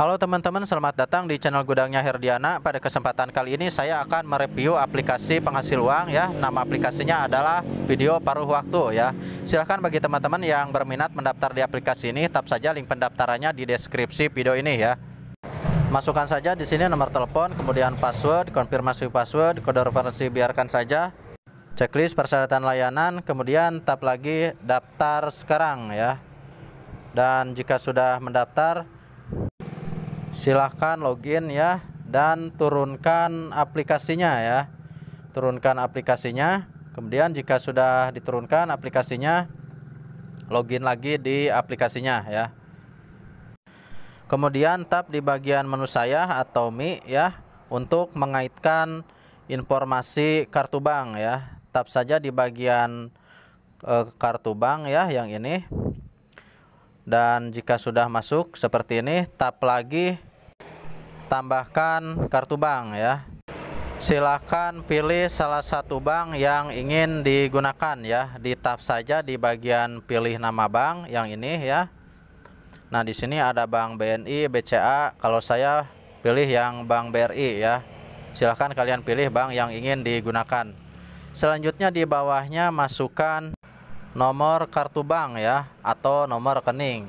Halo teman-teman, selamat datang di channel Gudangnya Herdiana. Pada kesempatan kali ini saya akan mereview aplikasi penghasil uang ya. Nama aplikasinya adalah Video Paruh Waktu ya. Silahkan bagi teman-teman yang berminat mendaftar di aplikasi ini, tap saja link pendaftarannya di deskripsi video ini ya. Masukkan saja di sini nomor telepon, kemudian password, konfirmasi password, kode referensi biarkan saja. Checklist persyaratan layanan, kemudian tap lagi daftar sekarang ya. Dan jika sudah mendaftar, silahkan login ya dan turunkan aplikasinya ya turunkan aplikasinya kemudian jika sudah diturunkan aplikasinya login lagi di aplikasinya ya kemudian tap di bagian menu saya atau Mi ya untuk mengaitkan informasi kartu bank ya Tap saja di bagian e, kartu bank ya yang ini dan jika sudah masuk seperti ini tap lagi tambahkan kartu bank ya silahkan pilih salah satu bank yang ingin digunakan ya di tap saja di bagian pilih nama bank yang ini ya Nah di sini ada bank BNI BCA kalau saya pilih yang bank BRI ya silahkan kalian pilih bank yang ingin digunakan selanjutnya di bawahnya masukkan nomor kartu bank ya atau nomor rekening.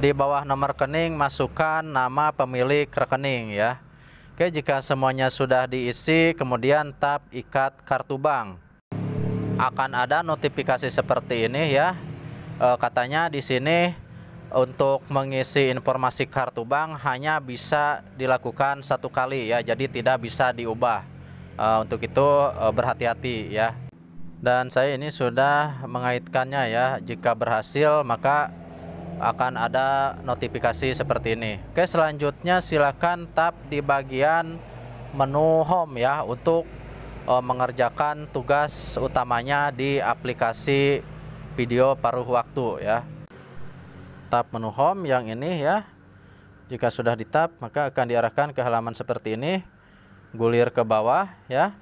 Di bawah nomor rekening masukkan nama pemilik rekening ya. Oke, jika semuanya sudah diisi kemudian tap ikat kartu bank. Akan ada notifikasi seperti ini ya. E, katanya di sini untuk mengisi informasi kartu bank hanya bisa dilakukan satu kali ya, jadi tidak bisa diubah. E, untuk itu e, berhati-hati ya dan saya ini sudah mengaitkannya ya jika berhasil maka akan ada notifikasi seperti ini oke selanjutnya silakan tap di bagian menu home ya untuk uh, mengerjakan tugas utamanya di aplikasi video paruh waktu ya tap menu home yang ini ya jika sudah di ditap maka akan diarahkan ke halaman seperti ini gulir ke bawah ya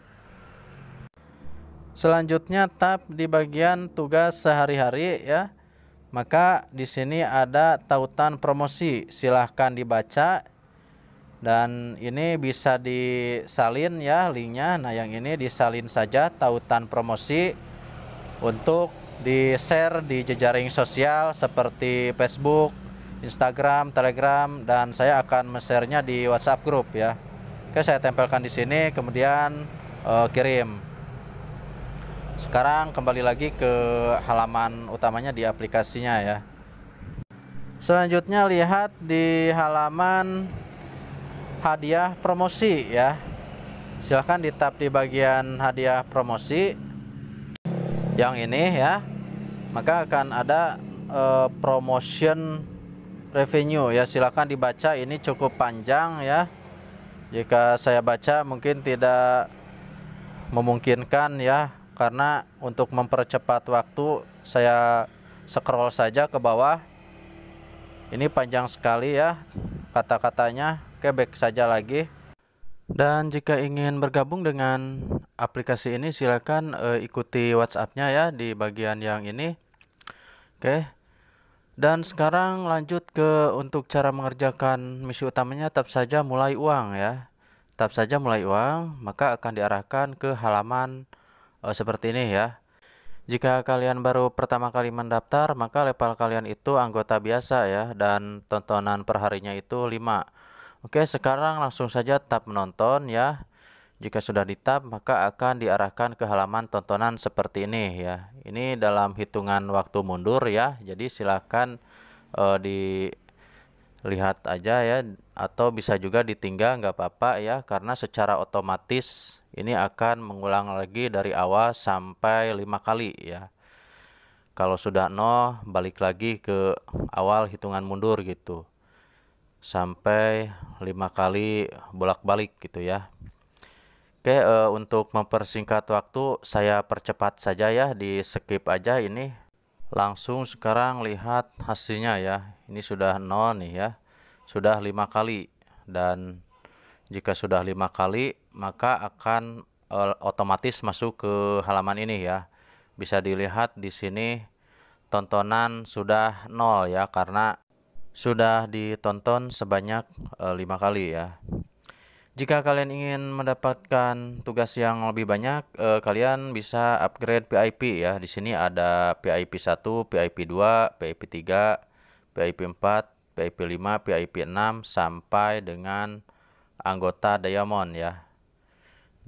Selanjutnya tab di bagian tugas sehari-hari ya. Maka di sini ada tautan promosi, silahkan dibaca dan ini bisa disalin ya linknya. Nah yang ini disalin saja tautan promosi untuk di share di jejaring sosial seperti Facebook, Instagram, Telegram dan saya akan mesernya di WhatsApp grup ya. Oke saya tempelkan di sini kemudian uh, kirim. Sekarang kembali lagi ke halaman utamanya di aplikasinya ya. Selanjutnya lihat di halaman hadiah promosi ya. Silahkan di tab di bagian hadiah promosi yang ini ya. Maka akan ada eh, promotion revenue ya. Silahkan dibaca ini cukup panjang ya. Jika saya baca mungkin tidak memungkinkan ya karena untuk mempercepat waktu saya scroll saja ke bawah ini panjang sekali ya kata-katanya oke back saja lagi dan jika ingin bergabung dengan aplikasi ini silakan uh, ikuti WhatsAppnya ya di bagian yang ini oke dan sekarang lanjut ke untuk cara mengerjakan misi utamanya tetap saja mulai uang ya tetap saja mulai uang maka akan diarahkan ke halaman uh, seperti ini ya. Jika kalian baru pertama kali mendaftar, maka level kalian itu anggota biasa ya dan tontonan perharinya itu 5. Oke, sekarang langsung saja tap menonton ya. Jika sudah di tab, maka akan diarahkan ke halaman tontonan seperti ini ya. Ini dalam hitungan waktu mundur ya. Jadi silahkan uh, eh, dilihat aja ya atau bisa juga ditinggal nggak apa-apa ya karena secara otomatis ini akan mengulang lagi dari awal sampai lima kali ya kalau sudah nol balik lagi ke awal hitungan mundur gitu sampai lima kali bolak-balik gitu ya Oke e, untuk mempersingkat waktu saya percepat saja ya di skip aja ini langsung sekarang lihat hasilnya ya ini sudah nol nih ya sudah lima kali dan jika sudah lima kali, maka akan eh, otomatis masuk ke halaman ini ya. Bisa dilihat di sini tontonan sudah nol ya karena sudah ditonton sebanyak eh, lima kali ya. Jika kalian ingin mendapatkan tugas yang lebih banyak, eh, kalian bisa upgrade PIP ya. Di sini ada PIP 1, PIP 2, PIP 3, PIP 4, PIP 5, PIP 6 sampai dengan anggota Diamond ya.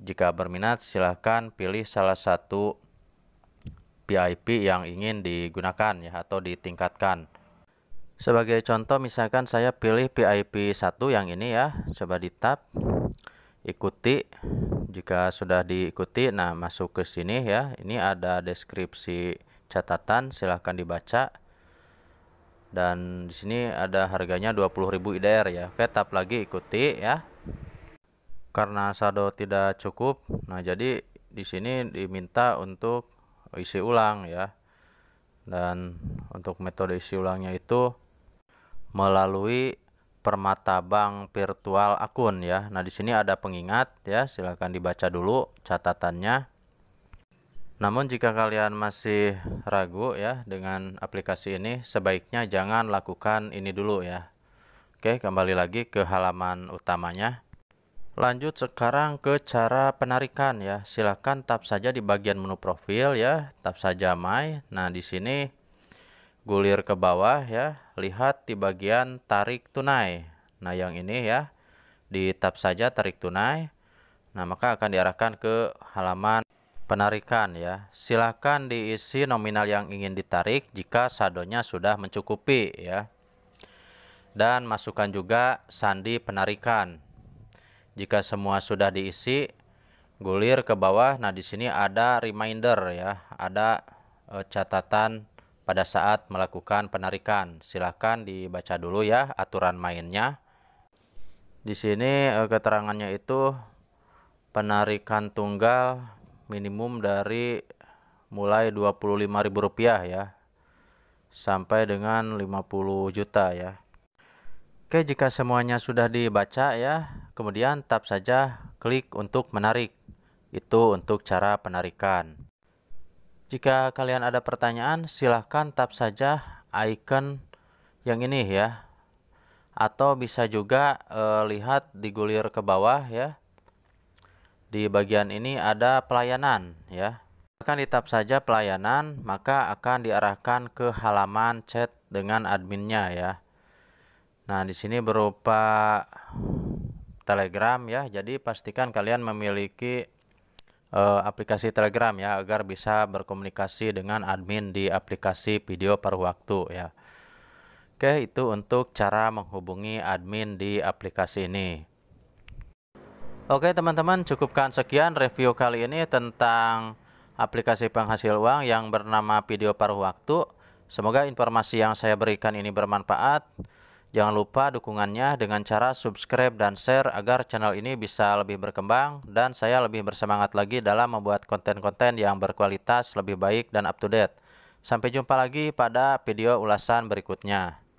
Jika berminat silahkan pilih salah satu VIP yang ingin digunakan ya atau ditingkatkan. Sebagai contoh misalkan saya pilih VIP 1 yang ini ya, coba di tab ikuti. Jika sudah diikuti, nah masuk ke sini ya. Ini ada deskripsi catatan, silahkan dibaca. Dan di sini ada harganya 20.000 IDR ya. Oke, tap lagi ikuti ya karena saldo tidak cukup nah jadi di sini diminta untuk isi ulang ya dan untuk metode isi ulangnya itu melalui permata bank virtual akun ya nah di sini ada pengingat ya silahkan dibaca dulu catatannya namun jika kalian masih ragu ya dengan aplikasi ini sebaiknya jangan lakukan ini dulu ya Oke kembali lagi ke halaman utamanya Lanjut sekarang ke cara penarikan ya. Silahkan tap saja di bagian menu profil ya, tap saja My. Nah, di sini gulir ke bawah ya, lihat di bagian tarik tunai. Nah, yang ini ya, di tap saja tarik tunai. Nah, maka akan diarahkan ke halaman penarikan ya. Silahkan diisi nominal yang ingin ditarik jika sadonya sudah mencukupi ya. Dan masukkan juga sandi penarikan. Jika semua sudah diisi, gulir ke bawah. Nah, di sini ada reminder ya, ada eh, catatan pada saat melakukan penarikan. Silahkan dibaca dulu ya aturan mainnya. Di sini eh, keterangannya itu penarikan tunggal minimum dari mulai Rp25.000 ya sampai dengan 50 juta ya. Oke, jika semuanya sudah dibaca ya, Kemudian tap saja klik untuk menarik. Itu untuk cara penarikan. Jika kalian ada pertanyaan, silahkan tap saja icon yang ini ya. Atau bisa juga e, lihat digulir ke bawah ya. Di bagian ini ada pelayanan ya. Akan ditap saja pelayanan, maka akan diarahkan ke halaman chat dengan adminnya ya. Nah, di sini berupa Telegram ya. Jadi pastikan kalian memiliki uh, aplikasi Telegram ya agar bisa berkomunikasi dengan admin di aplikasi video paruh waktu ya. Oke, itu untuk cara menghubungi admin di aplikasi ini. Oke, teman-teman, cukupkan sekian review kali ini tentang aplikasi penghasil uang yang bernama Video Paruh Waktu. Semoga informasi yang saya berikan ini bermanfaat. Jangan lupa dukungannya dengan cara subscribe dan share agar channel ini bisa lebih berkembang dan saya lebih bersemangat lagi dalam membuat konten-konten yang berkualitas lebih baik dan up to date. Sampai jumpa lagi pada video ulasan berikutnya.